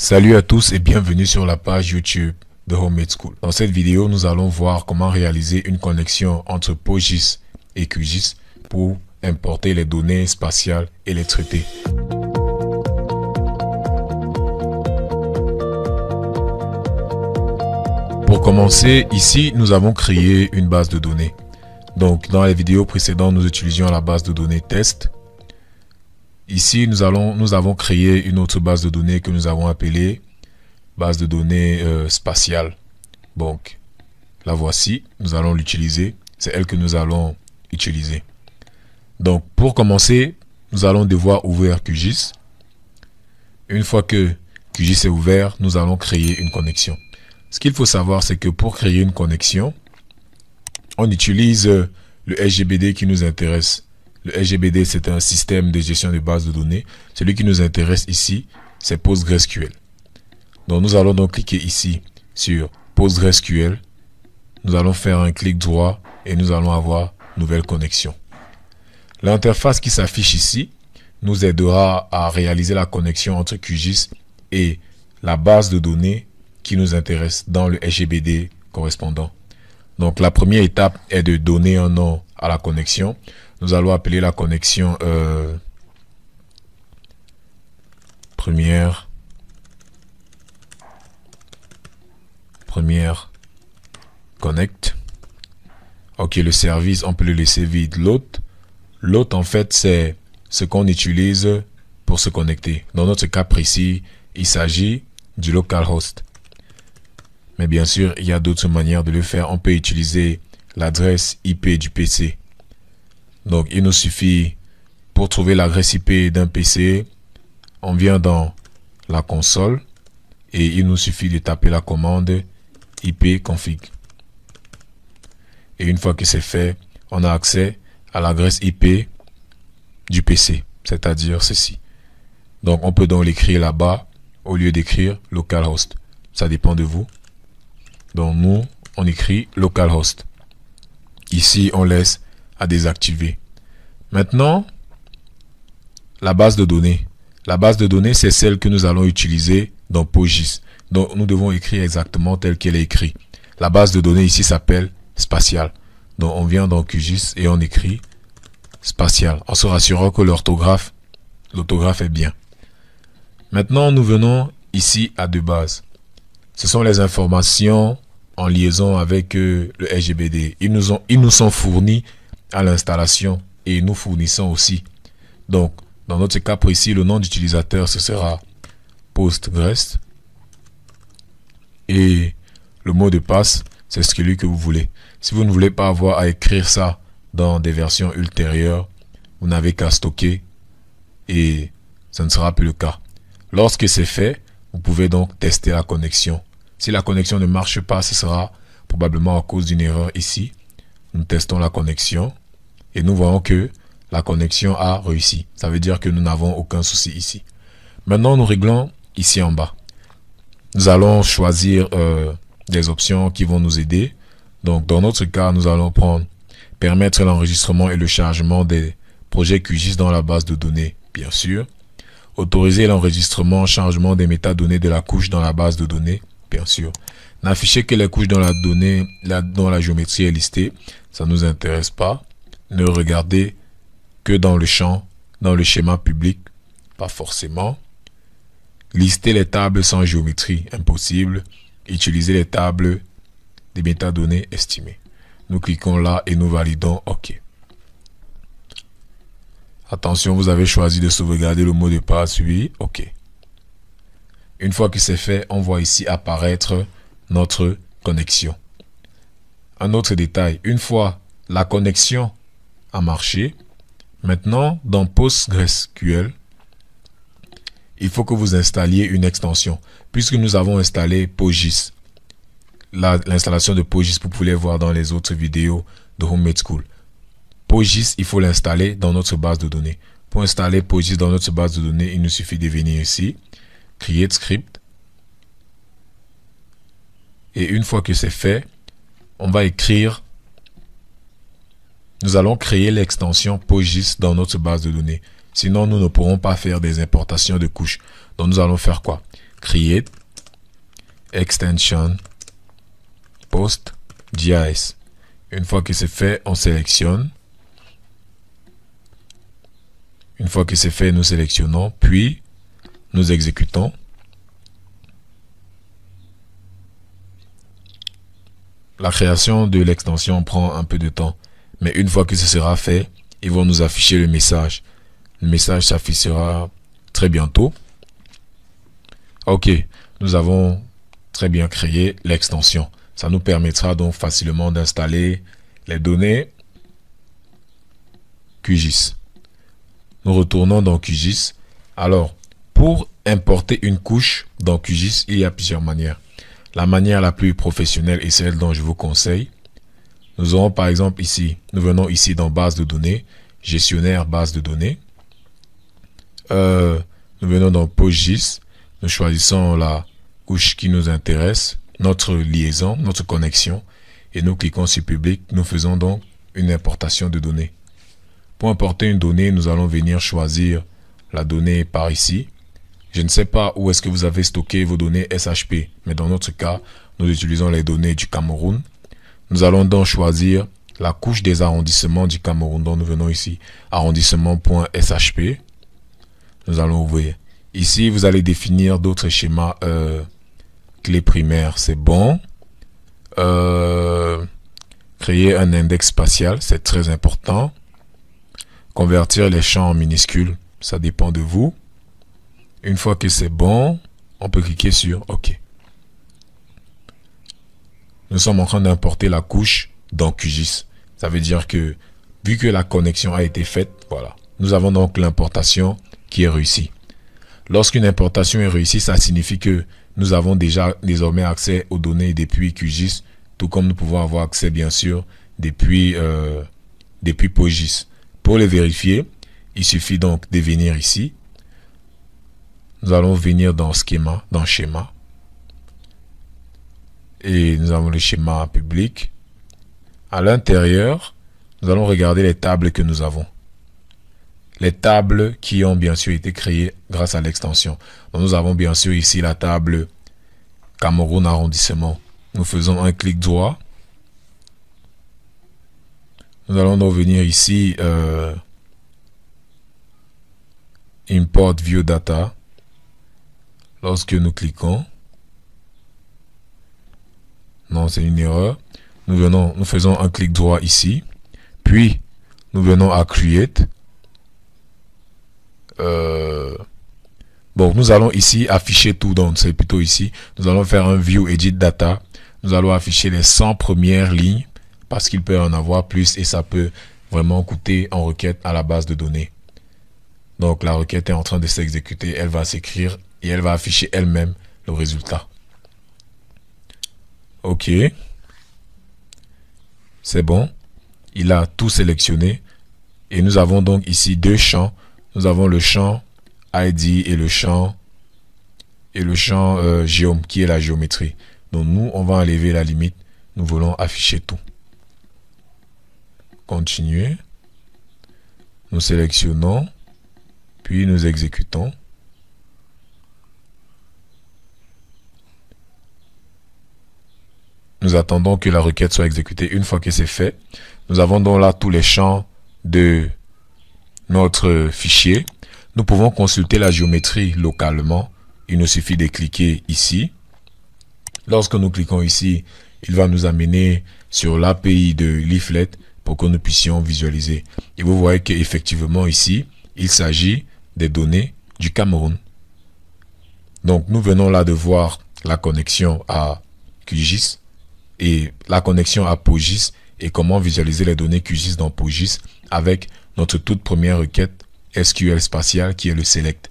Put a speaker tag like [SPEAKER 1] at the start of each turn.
[SPEAKER 1] Salut à tous et bienvenue sur la page YouTube de Homemade School. Dans cette vidéo, nous allons voir comment réaliser une connexion entre Pogis et QGIS pour importer les données spatiales et les traiter. Pour commencer, ici, nous avons créé une base de données. Donc, dans les vidéos précédentes, nous utilisions la base de données test Ici, nous, allons, nous avons créé une autre base de données que nous avons appelée base de données euh, spatiale. Donc, la voici, nous allons l'utiliser. C'est elle que nous allons utiliser. Donc, pour commencer, nous allons devoir ouvrir QGIS. Une fois que QGIS est ouvert, nous allons créer une connexion. Ce qu'il faut savoir, c'est que pour créer une connexion, on utilise euh, le SGBD qui nous intéresse. Le RGBD, c'est un système de gestion de base de données. Celui qui nous intéresse ici, c'est PostgreSQL. Donc nous allons donc cliquer ici sur PostgreSQL. Nous allons faire un clic droit et nous allons avoir nouvelle connexion. L'interface qui s'affiche ici nous aidera à réaliser la connexion entre QGIS et la base de données qui nous intéresse dans le RGBD correspondant. Donc la première étape est de donner un nom à la connexion. Nous allons appeler la connexion euh, première. Première connect. Ok, le service, on peut le laisser vide. L'autre, l'autre en fait, c'est ce qu'on utilise pour se connecter. Dans notre cas précis, il s'agit du localhost. Mais bien sûr, il y a d'autres manières de le faire. On peut utiliser l'adresse IP du PC. Donc, il nous suffit pour trouver l'adresse IP d'un PC, on vient dans la console et il nous suffit de taper la commande IP config. Et une fois que c'est fait, on a accès à l'adresse IP du PC, c'est-à-dire ceci. Donc on peut donc l'écrire là-bas au lieu d'écrire localhost. Ça dépend de vous. Donc nous, on écrit localhost. Ici, on laisse à désactiver. Maintenant, la base de données. La base de données, c'est celle que nous allons utiliser dans POGIS. Donc, nous devons écrire exactement telle qu'elle est écrite. La base de données ici s'appelle spatiale. Donc, on vient dans QGIS et on écrit spatiale, en se rassurant que l'orthographe, l'orthographe est bien. Maintenant, nous venons ici à deux bases. Ce sont les informations en liaison avec euh, le sgbd Ils nous, ont, ils nous sont fournis à l'installation et nous fournissons aussi. Donc, dans notre cas précis, le nom d'utilisateur, ce sera Postgres. Et le mot de passe, c'est celui que vous voulez. Si vous ne voulez pas avoir à écrire ça dans des versions ultérieures, vous n'avez qu'à stocker et ça ne sera plus le cas. Lorsque c'est fait, vous pouvez donc tester la connexion. Si la connexion ne marche pas, ce sera probablement à cause d'une erreur ici nous testons la connexion et nous voyons que la connexion a réussi. Ça veut dire que nous n'avons aucun souci ici. Maintenant, nous réglons ici en bas. Nous allons choisir euh, des options qui vont nous aider. Donc, dans notre cas, nous allons prendre permettre l'enregistrement et le chargement des projets QGIS dans la base de données, bien sûr. Autoriser l'enregistrement, chargement des métadonnées de la couche dans la base de données, bien sûr. N'afficher que les couches dans la donnée, dont la géométrie est listée, ça ne nous intéresse pas. Ne regardez que dans le champ, dans le schéma public, pas forcément. Lister les tables sans géométrie, impossible. Utiliser les tables des métadonnées estimées. Nous cliquons là et nous validons OK. Attention, vous avez choisi de sauvegarder le mot de passe. Oui, OK. Une fois que c'est fait, on voit ici apparaître notre connexion. Un autre détail, une fois la connexion a marché, maintenant dans PostgreSQL, il faut que vous installiez une extension. Puisque nous avons installé Pogis l'installation de POGIS, vous pouvez voir dans les autres vidéos de Homemade School. Pogis il faut l'installer dans notre base de données. Pour installer Pogis dans notre base de données, il nous suffit de venir ici, Create Script, et une fois que c'est fait, on va écrire, nous allons créer l'extension POGIS dans notre base de données. Sinon, nous ne pourrons pas faire des importations de couches. Donc, nous allons faire quoi Create extension post Une fois que c'est fait, on sélectionne. Une fois que c'est fait, nous sélectionnons, puis nous exécutons. La création de l'extension prend un peu de temps, mais une fois que ce sera fait, ils vont nous afficher le message. Le message s'affichera très bientôt. Ok, nous avons très bien créé l'extension. Ça nous permettra donc facilement d'installer les données QGIS. Nous retournons dans QGIS. Alors, pour importer une couche dans QGIS, il y a plusieurs manières. La manière la plus professionnelle est celle dont je vous conseille. Nous aurons par exemple ici, nous venons ici dans base de données, gestionnaire base de données. Euh, nous venons dans PostGIS, nous choisissons la couche qui nous intéresse, notre liaison, notre connexion, et nous cliquons sur public, nous faisons donc une importation de données. Pour importer une donnée, nous allons venir choisir la donnée par ici, je ne sais pas où est-ce que vous avez stocké vos données SHP, mais dans notre cas, nous utilisons les données du Cameroun. Nous allons donc choisir la couche des arrondissements du Cameroun dont nous venons ici, arrondissement.shp. Nous allons ouvrir. Ici, vous allez définir d'autres schémas euh, clés primaires, c'est bon. Euh, créer un index spatial, c'est très important. Convertir les champs en minuscules, ça dépend de vous. Une fois que c'est bon, on peut cliquer sur OK. Nous sommes en train d'importer la couche dans QGIS. Ça veut dire que, vu que la connexion a été faite, voilà. Nous avons donc l'importation qui est réussie. Lorsqu'une importation est réussie, ça signifie que nous avons déjà désormais accès aux données depuis QGIS, tout comme nous pouvons avoir accès, bien sûr, depuis, euh, depuis POGIS. Pour les vérifier, il suffit donc de venir ici nous allons venir dans schéma, dans schéma. Et nous avons le schéma public. À l'intérieur, nous allons regarder les tables que nous avons. Les tables qui ont bien sûr été créées grâce à l'extension. nous avons bien sûr ici la table Cameroun arrondissement. Nous faisons un clic droit. Nous allons donc venir ici euh, Import View Data. Lorsque nous cliquons, non, c'est une erreur. Nous venons, nous faisons un clic droit ici, puis nous venons à Create. Euh, bon, nous allons ici afficher tout, donc c'est plutôt ici. Nous allons faire un View Edit Data. Nous allons afficher les 100 premières lignes parce qu'il peut en avoir plus et ça peut vraiment coûter en requête à la base de données. Donc la requête est en train de s'exécuter, elle va s'écrire et elle va afficher elle-même le résultat. OK. C'est bon. Il a tout sélectionné. Et nous avons donc ici deux champs. Nous avons le champ ID et le champ et le champ euh, qui est la géométrie. Donc nous, on va enlever la limite. Nous voulons afficher tout. Continuer. Nous sélectionnons. Puis nous exécutons. attendons que la requête soit exécutée. Une fois que c'est fait, nous avons donc là tous les champs de notre fichier. Nous pouvons consulter la géométrie localement. Il nous suffit de cliquer ici. Lorsque nous cliquons ici, il va nous amener sur l'API de Leaflet pour que nous puissions visualiser. Et vous voyez qu'effectivement ici, il s'agit des données du Cameroun. Donc nous venons là de voir la connexion à QGIS et la connexion à POGIS et comment visualiser les données QGIS dans POGIS avec notre toute première requête SQL spatiale qui est le SELECT.